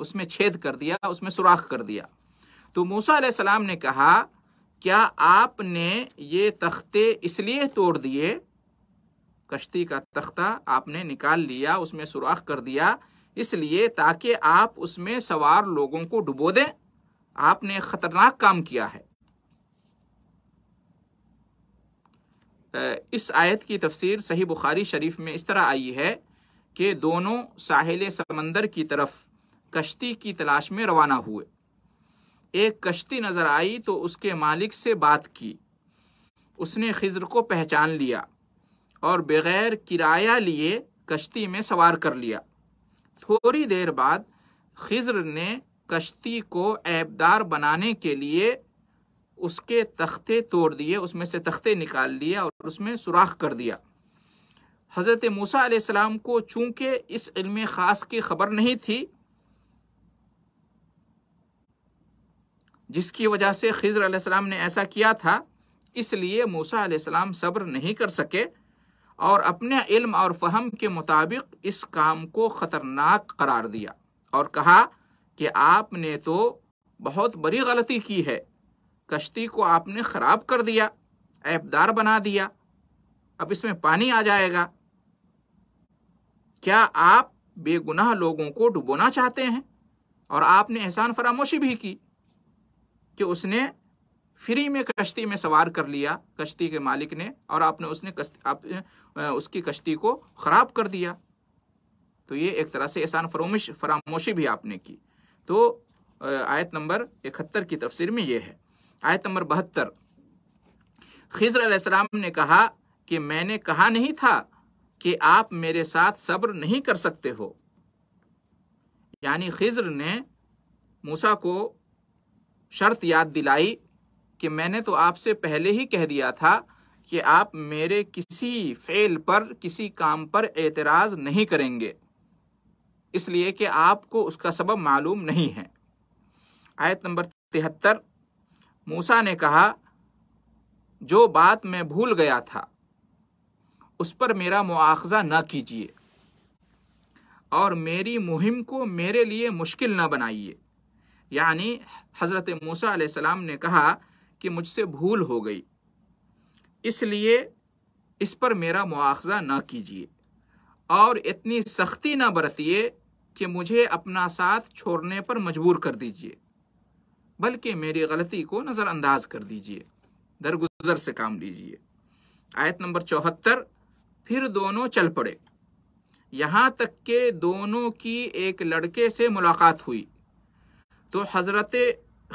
उसमें छेद कर दिया उसमें सुराख कर दिया तो मूसा अलैहिस्सलाम ने कहा क्या आपने ये तख्ते इसलिए तोड़ दिए कश्ती का तख्ता आपने निकाल लिया उसमें सुराख कर दिया इसलिए ताकि आप उसमें सवार लोगों को डुबो दें आपने खतरनाक काम किया है इस आयत की तफसीर सही बुखारी शरीफ में इस तरह आई है कि दोनों साहिल समंदर की तरफ कश्ती की तलाश में रवाना हुए एक कश्ती नज़र आई तो उसके मालिक से बात की उसने खिजर को पहचान लिया और बगैर किराया लिए कश्ती में सवार कर लिया थोड़ी देर बाद खिज्र ने कश्ती को ऐबदार बनाने के लिए उसके तख्ते तोड़ दिए उसमें से तख्ते निकाल लिए और उसमें सुराख कर दिया हज़रत मूसा आसमाम को चूंकि इस इल्म ख़ास की खबर नहीं थी जिसकी वजह से खिज्र आसमाम ने ऐसा किया था इसलिए मूसा आसमाम सब्र नहीं कर सके और अपने इल्म और फहम के मुताबिक इस काम को ख़तरनाक करार दिया और कहा कि आपने तो बहुत बड़ी गलती की है कश्ती को आपने ख़राब कर दिया ऐबदार बना दिया अब इसमें पानी आ जाएगा क्या आप बेगुनाह लोगों को डुबोना चाहते हैं और आपने एहसान फरामोशी भी की कि उसने फ्री में कश्ती में सवार कर लिया कश्ती के मालिक ने और आपने उसने कश्ती आप उसकी कश्ती को ख़राब कर दिया तो ये एक तरह से एहसान फरोमश फरामोशी भी आपने की तो आयत नंबर इकहत्तर की तफसीर में ये है आयत नंबर बहत्तर खिजर अलैहिस्सलाम ने कहा कि मैंने कहा नहीं था कि आप मेरे साथ सब्र नहीं कर सकते हो यानी खिजर ने मूसा को शर्त याद दिलाई कि मैंने तो आपसे पहले ही कह दिया था कि आप मेरे किसी फेल पर किसी काम पर एतराज़ नहीं करेंगे इसलिए कि आपको उसका सबब मालूम नहीं है आयत नंबर तिहत्तर मूसा ने कहा जो बात मैं भूल गया था उस पर मेरा मुआवजा न कीजिए और मेरी मुहिम को मेरे लिए मुश्किल न बनाइए यानी हज़रत मूसा सलाम ने कहा कि मुझसे भूल हो गई इसलिए इस पर मेरा मुआवजा ना कीजिए और इतनी सख्ती ना बरतिए कि मुझे अपना साथ छोड़ने पर मजबूर कर दीजिए बल्कि मेरी गलती को नज़रअंदाज कर दीजिए दरगुजर से काम लीजिए आयत नंबर चौहत्तर फिर दोनों चल पड़े यहाँ तक के दोनों की एक लड़के से मुलाकात हुई तो हज़रत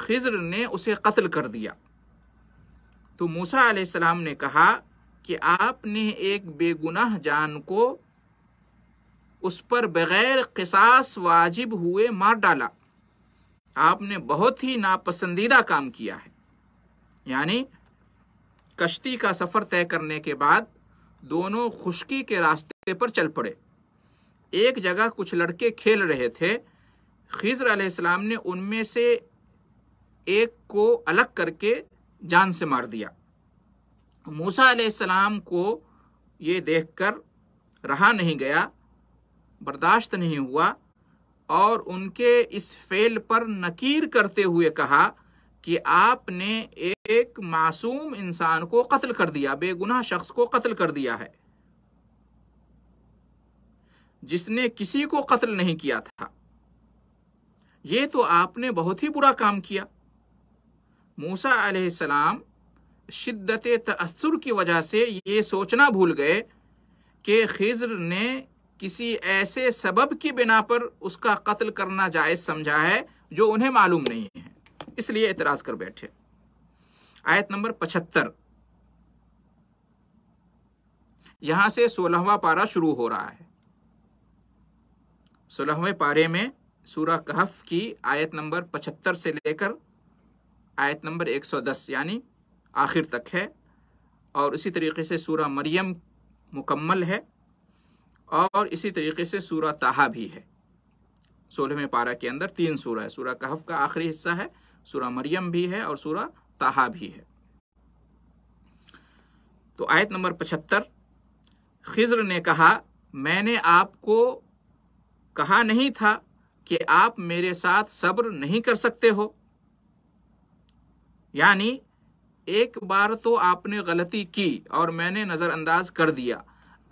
खिज़र ने उसे कत्ल कर दिया तो मूसा सलाम ने कहा कि आपने एक बेगुनाह जान को उस पर बग़ैर खसास वाजिब हुए मार डाला आपने बहुत ही नापसंदीदा काम किया है यानी कश्ती का सफ़र तय करने के बाद दोनों खुशकी के रास्ते पर चल पड़े एक जगह कुछ लड़के खेल रहे थे खिजर आसमाम ने उनमें से एक को अलग करके जान से मार दिया मूसा अलैहिस्सलाम को ये देखकर रहा नहीं गया बर्दाश्त नहीं हुआ और उनके इस फेल पर नकीर करते हुए कहा कि आपने एक मासूम इंसान को कत्ल कर दिया बेगुनाह शख्स को कत्ल कर दिया है जिसने किसी को कत्ल नहीं किया था ये तो आपने बहुत ही बुरा काम किया मूसा आसमाम शिद्दत तसर की वजह से ये सोचना भूल गए कि खिज़र ने किसी ऐसे सबब की बिना पर उसका कत्ल करना जायज़ समझा है जो उन्हें मालूम नहीं है इसलिए एतराज़ कर बैठे आयत नंबर पचहत्तर यहां से सोलहवा पारा शुरू हो रहा है सोलहवें पारे में सूरा कहफ की आयत नंबर पचहत्तर से लेकर आयत नंबर 110 यानी आखिर तक है और इसी तरीके से सूरह मरियम मुकम्मल है और इसी तरीके से सूरह ताहा भी है सोलहवें पारा के अंदर तीन सूर है सूरह कहफ का आखिरी हिस्सा है सूर्य मरियम भी है और सूरह ताहा भी है तो आयत नंबर पचहत्तर खिज्र ने कहा मैंने आपको कहा नहीं था कि आप मेरे साथ सब्र नहीं कर सकते हो यानी एक बार तो आपने गलती की और मैंने नज़रअंदाज कर दिया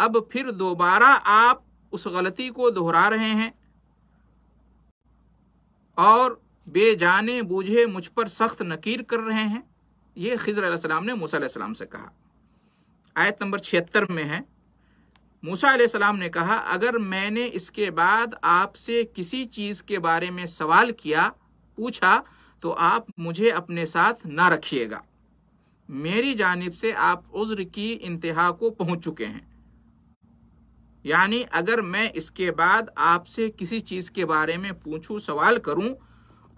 अब फिर दोबारा आप उस गलती को दोहरा रहे हैं और बेजाने बूझे मुझ पर सख्त नकीर कर रहे हैं ये खिजर सलाम ने मूसा से कहा आयत नंबर छिहत्तर में है मूसा सलाम ने कहा अगर मैंने इसके बाद आपसे किसी चीज़ के बारे में सवाल किया पूछा तो आप मुझे अपने साथ ना रखिएगा मेरी जानब से आप उज्र की इंतहा को पहुंच चुके हैं यानी अगर मैं इसके बाद आपसे किसी चीज़ के बारे में पूछूं सवाल करूं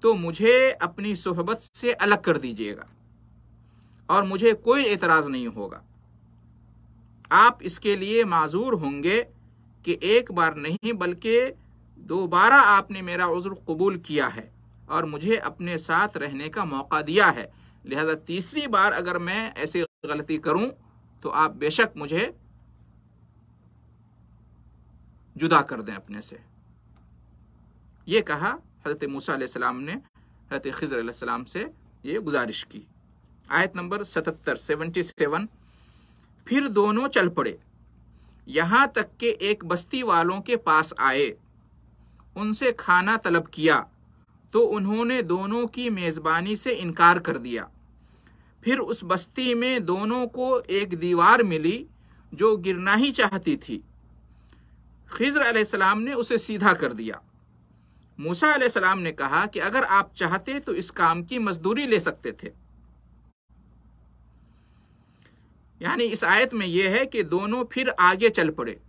तो मुझे अपनी सोहबत से अलग कर दीजिएगा और मुझे कोई एतराज़ नहीं होगा आप इसके लिए माजूर होंगे कि एक बार नहीं बल्कि दोबारा आपने मेरा उज्र कबूल किया है और मुझे अपने साथ रहने का मौका दिया है लिहाजा तीसरी बार अगर मैं ऐसी गलती करूं तो आप बेशक मुझे जुदा कर दें अपने से ये कहा हजरत मूसा सलाम ने हजरत खजर सलाम से ये गुजारिश की आयत नंबर सतहत्तर सेवनटी सेवन फिर दोनों चल पड़े यहाँ तक के एक बस्ती वालों के पास आए उनसे खाना तलब किया तो उन्होंने दोनों की मेज़बानी से इनकार कर दिया फिर उस बस्ती में दोनों को एक दीवार मिली जो गिरना ही चाहती थी खिज्र सलाम ने उसे सीधा कर दिया मूसा सलाम ने कहा कि अगर आप चाहते तो इस काम की मजदूरी ले सकते थे यानी इस आयत में यह है कि दोनों फिर आगे चल पड़े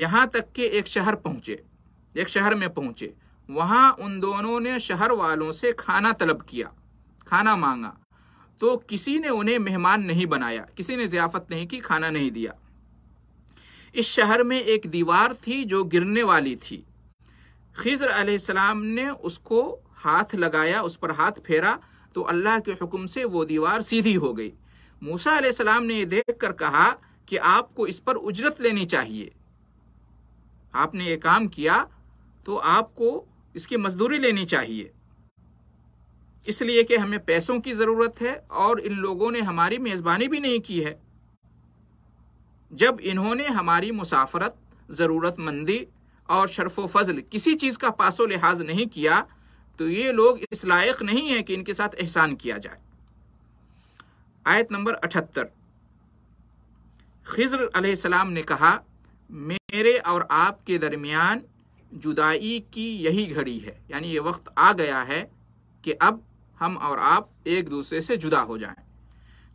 यहाँ तक कि एक शहर पहुंचे एक शहर में पहुंचे वहां उन दोनों ने शहर वालों से खाना तलब किया खाना मांगा तो किसी ने उन्हें मेहमान नहीं बनाया किसी ने जियाफत नहीं की खाना नहीं दिया इस शहर में एक दीवार थी जो गिरने वाली थी खिजर अलैहिस्सलाम ने उसको हाथ लगाया उस पर हाथ फेरा तो अल्लाह के हुक्म से वो दीवार सीधी हो गई मूसा अलैहिस्सलाम ने यह देख कर कहा कि आपको इस पर उजरत लेनी चाहिए आपने ये काम किया तो आपको इसकी मजदूरी लेनी चाहिए इसलिए कि हमें पैसों की ज़रूरत है और इन लोगों ने हमारी मेज़बानी भी नहीं की है जब इन्होंने हमारी मुसाफरत ज़रूरतमंदी और शर्फ फजल किसी चीज़ का पासो लिहाज नहीं किया तो ये लोग इस लायक नहीं है कि इनके साथ एहसान किया जाए आयत नंबर अठहत्तर खिजर सलाम ने कहा मेरे और आपके दरमियान जुदाई की यही घड़ी है यानी ये वक्त आ गया है कि अब हम और आप एक दूसरे से जुदा हो जाएं।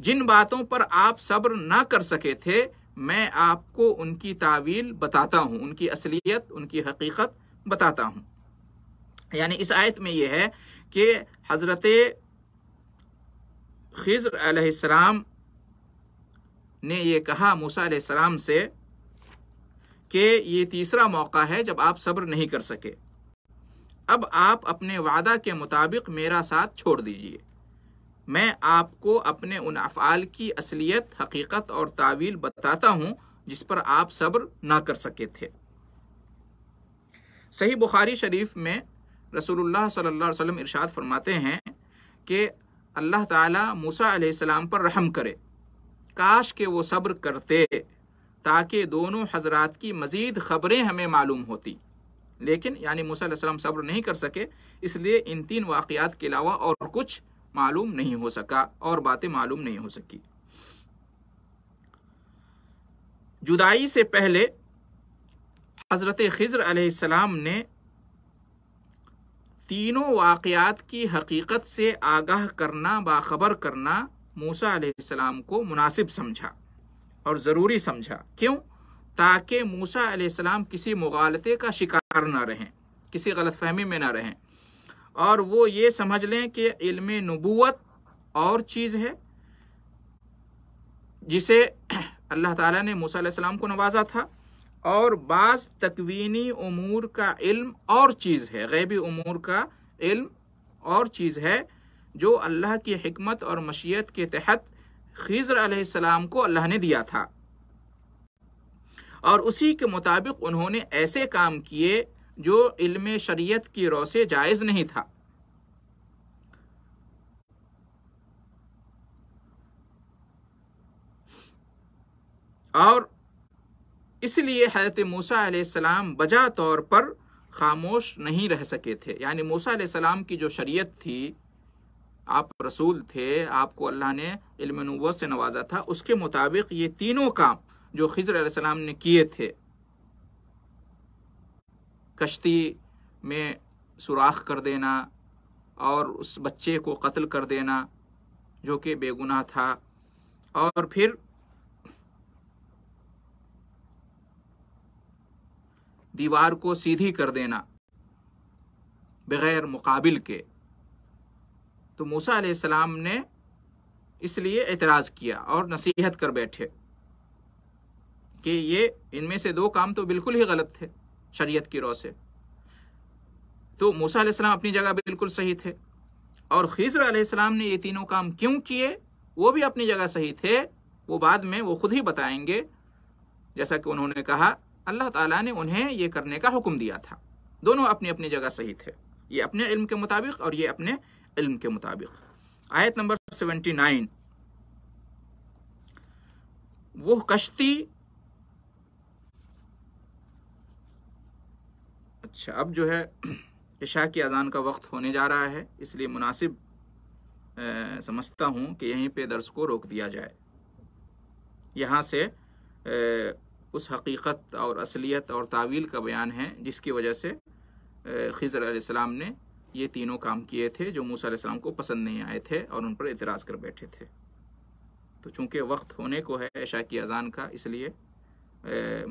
जिन बातों पर आप सब्र ना कर सके थे मैं आपको उनकी तावील बताता हूँ उनकी असलियत उनकी हकीकत बताता हूँ यानी इस आयत में यह है कि हज़रत खिज्र अलैहिस्सलाम ने यह कहा मूसा अलैहिस्सलाम से कि ये तीसरा मौका है जब आप सब्र नहीं कर सके अब आप अपने वादा के मुताबिक मेरा साथ छोड़ दीजिए मैं आपको अपने उन अफ़ाल की असलियत हकीकत और तावील बताता हूँ जिस पर आप सब्र ना कर सके थे सही बुखारी शरीफ में रसूलुल्लाह सल्लल्लाहु अलैहि वसल्लम इरशाद फरमाते हैं कि अल्लाह ताला मूसा अलैहिस्सलाम पर रहम करे काश के वो सब्र करते ताकि दोनों हजरात की मज़ीद ख़बरें हमें मालूम होती लेकिन यानी मूसम सब्र नहीं कर सके इसलिए इन तीन वाकयात के अलावा और कुछ मालूम नहीं हो सका और बातें मालूम नहीं हो सकी जुदाई से पहले हज़रत खज़र आसमाम ने तीनों वाक़ात की हकीकत से आगाह करना बाखबर करना मूसा आसमाम को मुनासिब समझा और ज़रूरी समझा क्यों ताकि मूसा आलाम किसी मुगालते का शिकार ना रहें किसी गलतफहमी में ना रहें और वो ये समझ लें कि इल्म नबूत और चीज़ है जिसे अल्लाह ताला ने मूसा सलाम को नवाजा था और बास तकवीनी अमूर का इल्म और चीज़ है गैबी अमूर का इल्म और चीज़ है जो अल्लाह की हमत और मशीत के तहत खीज़र आसमाम को अल्लाह ने दिया था और उसी के मुताबिक उन्होंने ऐसे काम किए जो इल्म शरीयत की रो से जायज़ नहीं था और इसलिए हजरत मूसा सलाम बजा तौर पर खामोश नहीं रह सके थे यानी मूसा सलाम की जो शरीयत थी आप रसूल थे आपको अल्लाह ने इल्म नबूत से नवाजा था उसके मुताबिक ये तीनों काम जो खिजर सलाम ने किए थे कश्ती में सुराख कर देना और उस बच्चे को कत्ल कर देना जो कि बेगुनाह था और फिर दीवार को सीधी कर देना बग़ैर मुकाबिल के तो मूसा आसमाम ने इसलिए एतराज़ किया और नसीहत कर बैठे कि ये इनमें से दो काम तो बिल्कुल ही गलत थे शरीयत की रौ से तो मूसा सलाम अपनी जगह बिल्कुल सही थे और खिज्र सलाम ने ये तीनों काम क्यों किए वो भी अपनी जगह सही थे वो बाद में वो खुद ही बताएंगे जैसा कि उन्होंने कहा अल्लाह ताला ने उन्हें ये करने का हुक्म दिया था दोनों अपनी अपनी जगह सही थे ये अपने इल्म के मुताबिक और ये अपने इल्म के मुताबिक आयत नंबर सेवेंटी नाइन वो कश्ती अच्छा अब जो है इशा की अज़ान का वक्त होने जा रहा है इसलिए मुनासिब आ, समझता हूँ कि यहीं पे दर्स को रोक दिया जाए यहाँ से आ, उस हकीकत और असलियत और तावील का बयान है जिसकी वजह से खज़र आसमाम ने ये तीनों काम किए थे जो मूसा सलाम को पसंद नहीं आए थे और उन पर इतराज़ कर बैठे थे तो चूँकि वक्त होने को है ऐशा की अज़ान का इसलिए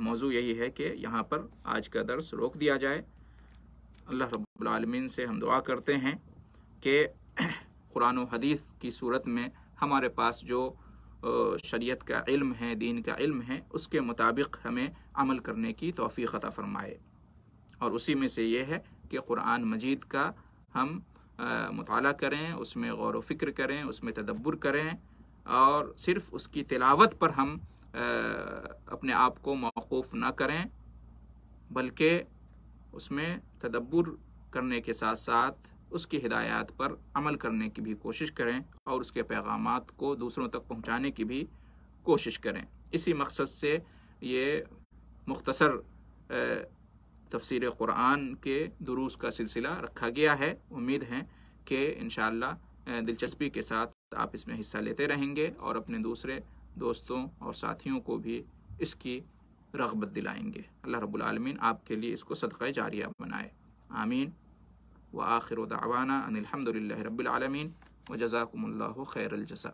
मौजू यही है कि यहाँ पर आज का दर्स रोक दिया जाए अल्लाह रबालमीन से हम दुआ करते हैं कि [coughs] कुरान हदीस की सूरत में हमारे पास जो शरीयत का इल्म है दीन का इल्म है उसके मुताबिक हमें अमल करने की तोफ़ी ख़ता फ़रमाए और उसी में से ये है कि कुरान मजीद का हम मुताल करें उसमें गौर वफ़िक्र करें उसमें तदब्बर करें और सिर्फ उसकी तिलावत पर हम अपने आप को मौकूफ़ ना करें बल्कि उसमें तदब्बर करने के साथ साथ उसकी हिदायत पर अमल करने की भी कोशिश करें और उसके पैगाम को दूसरों तक पहुँचाने की भी कोशिश करें इसी मकसद से ये मुख्तसर तफसर क़ुरान के दुरुस का सिलसिला रखा गया है उम्मीद है कि इन दिलचस्पी के साथ आप इसमें हिस्सा लेते रहेंगे और अपने दूसरे दोस्तों और साथियों को भी इसकी रगबत दिलाएंगे अल्लाह रब्बुल रबालमीन आपके लिए इसको सदक़ जारिया बनाए आमीन व आखिर दावाना अनिलहमदल रबालमीन व जजाक खैरजा